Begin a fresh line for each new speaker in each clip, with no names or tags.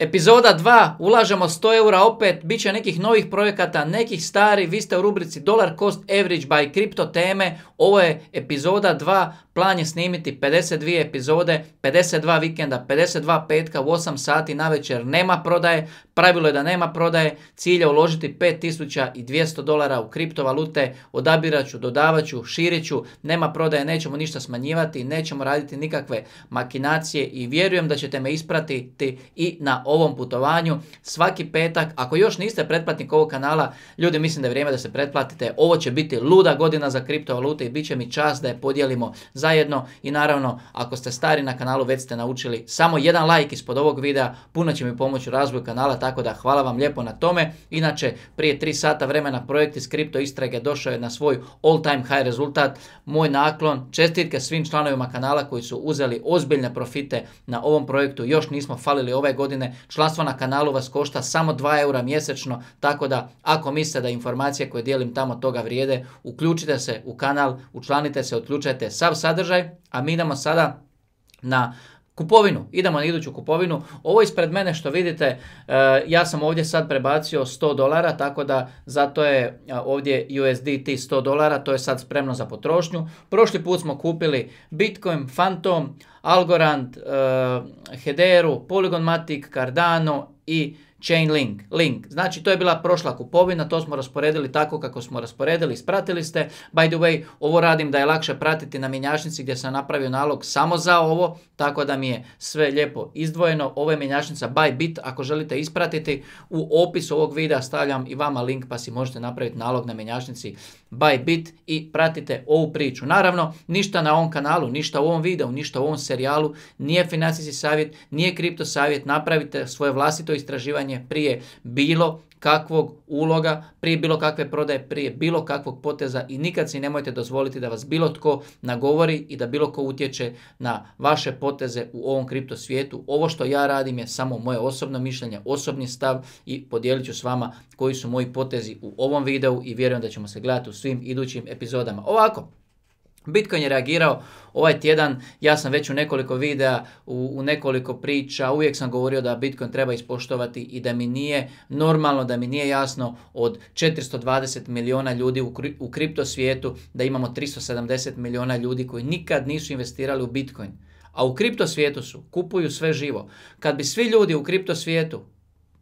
Epizoda 2, ulažemo 100 eura opet, bit će nekih novih projekata, nekih stari, vi ste u rubrici Dollar Cost Average by Crypto teme, ovo je epizoda 2, Plan je snimiti 52 epizode, 52 vikenda, 52 petka u 8 sati na večer. Nema prodaje, pravilo je da nema prodaje, cilj je uložiti 5200 dolara u kriptovalute, odabiraću, dodavaću, širiću, nema prodaje, nećemo ništa smanjivati, nećemo raditi nikakve makinacije i vjerujem da ćete me ispratiti i na ovom putovanju. Svaki petak, ako još niste pretplatnik ovog kanala, ljudi mislim da je vrijeme da se pretplatite, ovo će biti luda godina za kriptovalute i bit će mi čas da je podijelimo za zajedno i naravno ako ste stari na kanalu već ste naučili samo jedan like ispod ovog videa, puno će mi pomoći u razvoju kanala tako da hvala vam lijepo na tome. Inače prije 3 sata vremena projekt iz kripto istrage došao je na svoj all time high rezultat. Moj naklon, čestitke svim članovima kanala koji su uzeli ozbiljne profite na ovom projektu, još nismo falili ove godine. Članstvo na kanalu vas košta samo 2 eura mjesečno, tako da ako mislite da informacije koje dijelim tamo toga vrijede, uključite se u kanal, učlanite se, odključajte sav sad sadržaj, a mi idemo sada na Kupovinu, idemo na iduću kupovinu. Ovo ispred mene što vidite, e, ja sam ovdje sad prebacio 100 dolara, tako da zato je e, ovdje USDT 100 dolara, to je sad spremno za potrošnju. Prošli put smo kupili Bitcoin, Phantom, Algorand, e, Hederu, Polygon Matic, Cardano i chain link, link. Znači to je bila prošla kupovina, to smo rasporedili tako kako smo rasporedili, ispratili ste. By the way, ovo radim da je lakše pratiti na mjenjačnici gdje sam napravio nalog samo za ovo, tako da mi je sve lijepo izdvojeno. Ovo je mjenjačnica Bybit, ako želite ispratiti, u opisu ovog videa stavljam i vama link pa si možete napraviti nalog na mjenjačnici Bybit i pratite ovu priču. Naravno, ništa na ovom kanalu, ništa u ovom videu, ništa u ovom serijalu, nije financijski savjet, nije kripto savjet, napravite svoje vlastito istraživanje prije bilo kakvog uloga, prije bilo kakve prodaje, prije bilo kakvog poteza i nikad si nemojte dozvoliti da vas bilo tko nagovori i da bilo ko utječe na vaše poteze u ovom kripto svijetu. Ovo što ja radim je samo moje osobno mišljenje, osobni stav i podijelit ću s vama koji su moji potezi u ovom videu i vjerujem da ćemo se gledati u svim idućim epizodama. Ovako, Bitcoin je reagirao ovaj tjedan, ja sam već u nekoliko videa, u, nekoliko priča, uvijek sam govorio da Bitcoin treba ispoštovati i da mi nije normalno, da mi nije jasno od 420 miliona ljudi u, kri, u kripto svijetu, da imamo 370 miliona ljudi koji nikad nisu investirali u Bitcoin. A u kripto svijetu su, kupuju sve živo. Kad bi svi ljudi u kripto svijetu,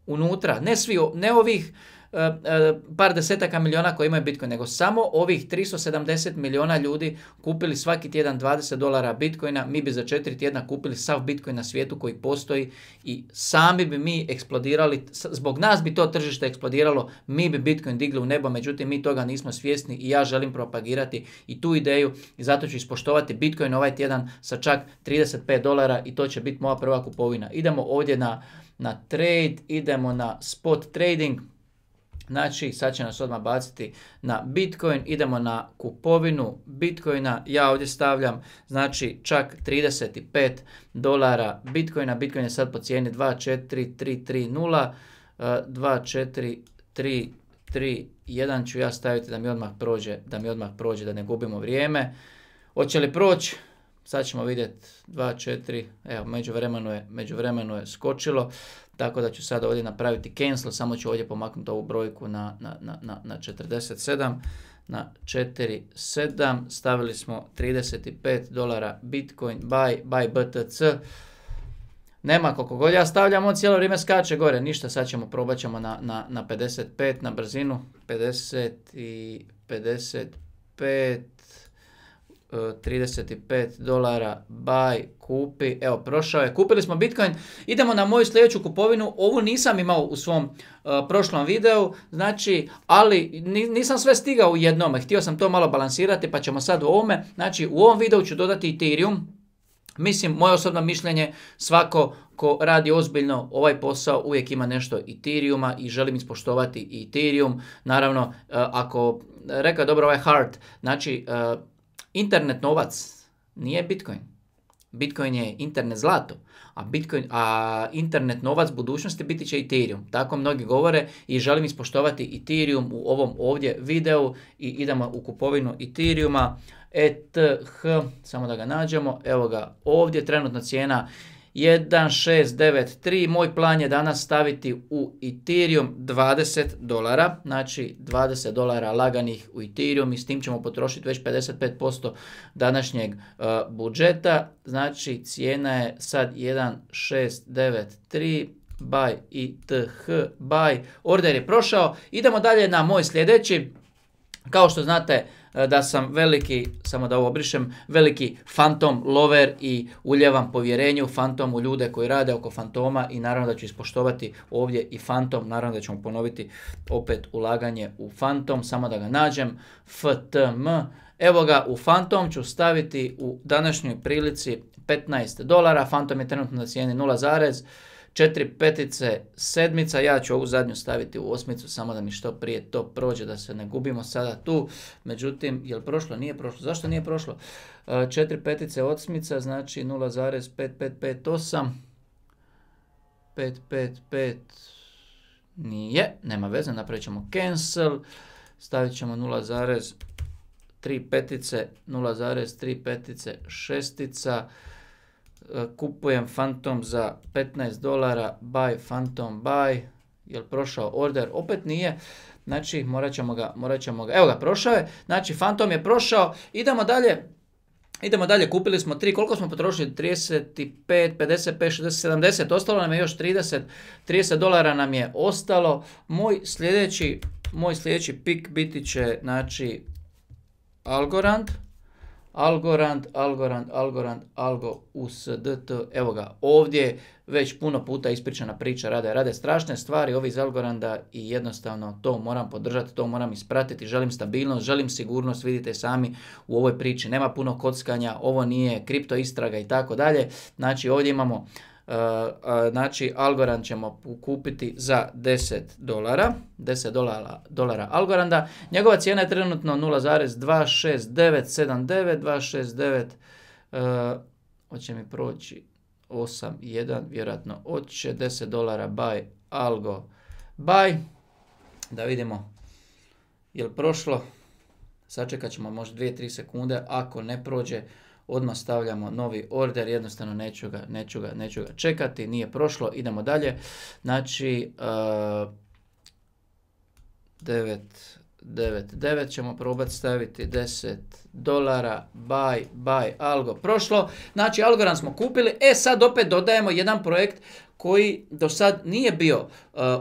unutra, ne svi, ne ovih E, e, par desetaka miliona koji imaju Bitcoin, nego samo ovih 370 miliona ljudi kupili svaki tjedan 20 dolara Bitcoina, mi bi za četiri tjedna kupili sav Bitcoin na svijetu koji postoji i sami bi mi eksplodirali, zbog nas bi to tržište eksplodiralo, mi bi Bitcoin digli u nebo, međutim mi toga nismo svjesni i ja želim propagirati i tu ideju i zato ću ispoštovati Bitcoin ovaj tjedan sa čak 35 dolara i to će biti moja prva kupovina. Idemo ovdje na, na trade, idemo na spot trading, Znači, sad će nas odmah baciti na Bitcoin, idemo na kupovinu Bitcoina, ja ovdje stavljam znači čak 35 dolara Bitcoina, Bitcoin je sad po cijeni 24330, 24331 e, ću ja staviti da mi odmah prođe, da mi odmah prođe, da ne gubimo vrijeme. Hoće li proći? Sad ćemo vidjeti 2-4, evo vremenu je, među vremenu je skočilo, tako da ću sad ovdje napraviti cancel, samo ću ovdje pomaknuti ovu brojku na, na, na, na 47, na 4.7, stavili smo 35 dolara Bitcoin buy, buy BTC, nema koliko god ja stavljam, on cijelo vrijeme skače gore, ništa, sad ćemo, probat ćemo na, na, na 55 na brzinu, 50 i 55, 35 e, dolara, buy, kupi, evo prošao je, kupili smo Bitcoin, idemo na moju sljedeću kupovinu, ovu nisam imao u svom e, prošlom videu, znači, ali nisam sve stigao u jednome, htio sam to malo balansirati pa ćemo sad u ovome, znači u ovom videu ću dodati Ethereum, Mislim, moje osobno mišljenje, svako ko radi ozbiljno ovaj posao uvijek ima nešto Ethereuma i želim ispoštovati Ethereum. Naravno, ako, e, ako reka dobro ovaj hard, znači Internet novac nije Bitcoin. Bitcoin je internet zlato, a, Bitcoin, a internet novac budućnosti biti će Ethereum. Tako mnogi govore i želim ispoštovati Ethereum u ovom ovdje videu i idemo u kupovinu Ethereuma. ETH, samo da ga nađemo, evo ga ovdje, trenutna cijena 1693. Moj plan je danas staviti u Ethereum 20 dolara, znači 20 dolara laganih u Ethereum i s tim ćemo potrošiti već 55% današnjeg e, budžeta. Znači cijena je sad 1693 buy ETH buy. Order je prošao. Idemo dalje na moj sljedeći. Kao što znate, E, da sam veliki, samo da ovo obrišem, veliki fantom lover i uljevam povjerenje u fantom u ljude koji rade oko fantoma i naravno da ću ispoštovati ovdje i fantom, naravno da ćemo ponoviti opet ulaganje u fantom, samo da ga nađem, ftm, Evo ga, u fantom ću staviti u današnjoj prilici 15 dolara, fantom je trenutno na cijeni 0, četiri petice, sedmica, ja ću ovu zadnju staviti u osmicu, samo da mi što prije to prođe, da se ne gubimo sada tu. Međutim, je li prošlo? Nije prošlo. Zašto nije prošlo? E, četiri petice, osmica, znači 0,5558. 555 nije, nema veze, napravit ćemo cancel, stavit ćemo 0,3 petice, 0,3 petice, šestica, E, kupujem Phantom za 15 dolara, buy Phantom buy, jel prošao order, opet nije, znači morat ga, morat ćemo ga, evo ga prošao je, znači Phantom je prošao, idemo dalje, idemo dalje, kupili smo 3, koliko smo potrošili, 35, 55, 60, 70, ostalo nam je još 30, 30 dolara nam je ostalo, moj sljedeći, moj sljedeći pik biti će, znači, Algorand, Algorand, Algorand, Algorand, Algo, USDT, evo ga, ovdje već puno puta ispričana priča rade, rade strašne stvari ovi iz Algoranda i jednostavno to moram podržati, to moram ispratiti, želim stabilnost, želim sigurnost, vidite sami u ovoj priči, nema puno kockanja, ovo nije kripto istraga i tako dalje, znači ovdje imamo Eh, znači Algorand ćemo kupiti za 10 dolara, 10 dolara, dolara Algoranda. Njegova cijena je trenutno 0,26979, 269, uh, hoće mi proći 8.1, vjerojatno hoće 10 dolara buy Algo buy. Da vidimo je li prošlo. Sačekat ćemo možda 2-3 sekunde, ako ne prođe odmah stavljamo novi order, jednostavno neću ga, neću ga, neću ga čekati, nije prošlo, idemo dalje. Znači, uh, 9, 9 ćemo probati staviti 10 dolara, buy, buy, algo, prošlo. Znači, algoran smo kupili, e sad opet dodajemo jedan projekt koji do sad nije bio e,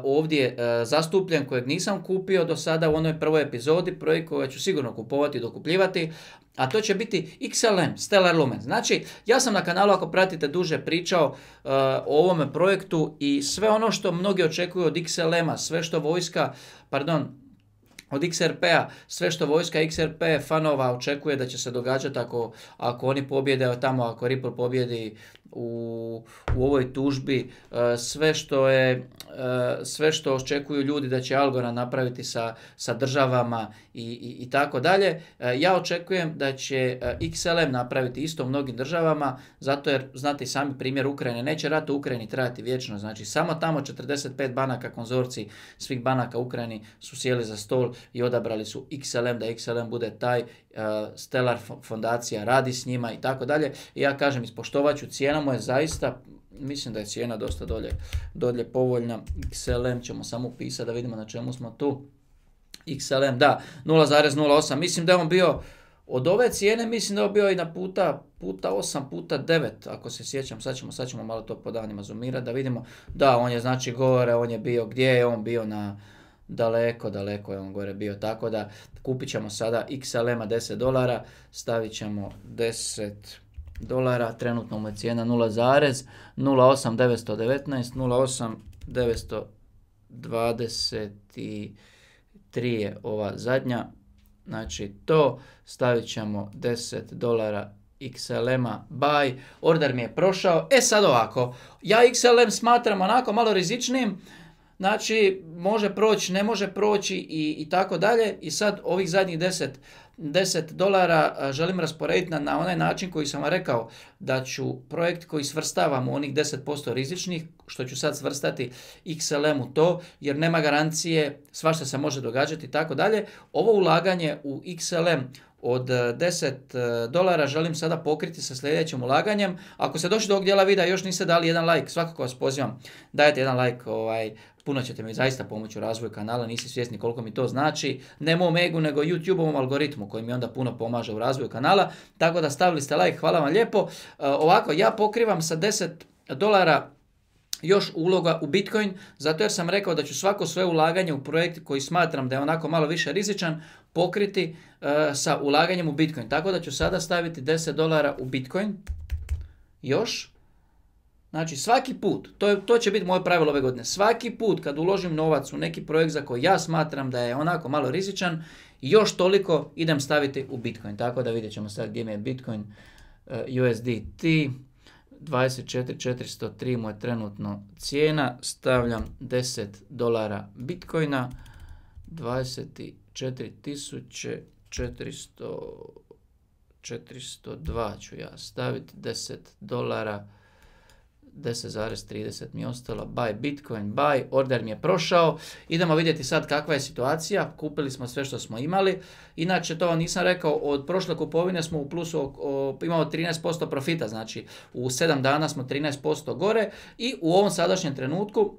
ovdje e, zastupljen, kojeg nisam kupio do sada u onoj prvoj epizodi, projekt kojeg ću sigurno kupovati i dokupljivati, a to će biti XLM, Stellar Lumen. Znači, ja sam na kanalu, ako pratite, duže pričao e, o ovome projektu i sve ono što mnogi očekuju od XLM-a, sve što vojska, pardon, od XRP-a, sve što vojska XRP fanova očekuje da će se događati ako, ako oni pobjede tamo, ako Ripple pobjedi u, u ovoj tužbi, e, sve što je e, sve što očekuju ljudi da će Algora napraviti sa, sa državama i, i, i tako dalje. E, ja očekujem da će XLM napraviti isto u mnogim državama, zato jer znate sami primjer Ukrajine, neće rat u Ukrajini trajati vječno, znači samo tamo 45 banaka konzorci svih banaka Ukrajini su sjeli za stol i odabrali su XLM, da XLM bude taj Stellar fondacija, radi s njima i tako dalje. ja kažem, ispoštovat ću cijenom je zaista, mislim da je cijena dosta dolje, dolje povoljna. XLM ćemo samo upisati da vidimo na čemu smo tu. XLM, da, 0.08. Mislim da je on bio, od ove cijene mislim da je on bio i na puta, puta 8, puta 9, ako se sjećam. Sad ćemo, sad ćemo malo to po danima zoomirati da vidimo. Da, on je znači gore, on je bio, gdje je on bio na daleko, daleko je on gore bio. Tako da kupit ćemo sada XLM-a 10 dolara, stavit ćemo 10 dolara, trenutno mu je cijena 0,08919, 0,8923 je ova zadnja. Znači to stavit ćemo 10 dolara XLM-a buy. Order mi je prošao. E sad ovako, ja XLM smatram onako malo rizičnim. Znači, može proći, ne može proći i, i tako dalje. I sad ovih zadnjih 10 10 dolara želim rasporediti na, onaj način koji sam vam rekao da ću projekt koji svrstavam u onih 10% rizičnih, što ću sad svrstati XLM u to, jer nema garancije, svašta se može događati i tako dalje. Ovo ulaganje u XLM od 10 eh, eh, dolara želim sada pokriti sa sljedećim ulaganjem. Ako ste došli do ovog dijela videa još niste dali jedan like, svakako vas pozivam, dajte jedan like, ovaj, puno ćete mi zaista pomoći u razvoju kanala, niste svjesni koliko mi to znači, ne mom egu nego YouTube-ovom algoritmu koji mi onda puno pomaže u razvoju kanala, tako da stavili ste like, hvala vam lijepo. Eh, ovako, ja pokrivam sa 10 dolara još uloga u Bitcoin, zato jer sam rekao da ću svako svoje ulaganje u projekt koji smatram da je onako malo više rizičan pokriti e, sa ulaganjem u Bitcoin. Tako da ću sada staviti 10 dolara u Bitcoin još. Znači svaki put, to, to će biti moje pravilo ove godine, svaki put kad uložim novac u neki projekt za koji ja smatram da je onako malo rizičan, još toliko idem staviti u Bitcoin. Tako da vidjet ćemo sad gdje mi je Bitcoin, e, USDT, 24.403 mu je trenutno cijena, stavljam 10 dolara bitcoina, 24.402 ću ja staviti, 10 dolara bitcoina 10,30 mi je ostalo, buy Bitcoin, buy, order mi je prošao. Idemo vidjeti sad kakva je situacija, kupili smo sve što smo imali. Inače to nisam rekao, od prošle kupovine smo u plusu, 13% profita, znači u 7 dana smo 13% gore i u ovom sadašnjem trenutku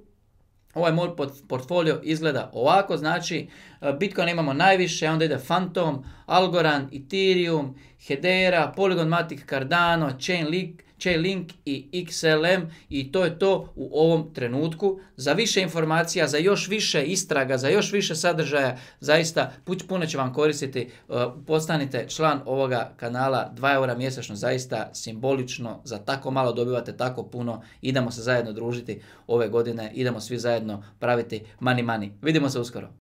Ovaj moj portfolio izgleda ovako, znači e, Bitcoin imamo najviše, onda ide Phantom, Algorand, Ethereum, Hedera, Polygon Matic, Cardano, Chainlink, Link i XLM i to je to u ovom trenutku. Za više informacija, za još više istraga, za još više sadržaja, zaista puno će vam koristiti. E, postanite član ovoga kanala 2 eura mjesečno, zaista simbolično, za tako malo dobivate tako puno. Idemo se zajedno družiti ove godine, idemo svi zajedno praviti mani mani. Vidimo se uskoro.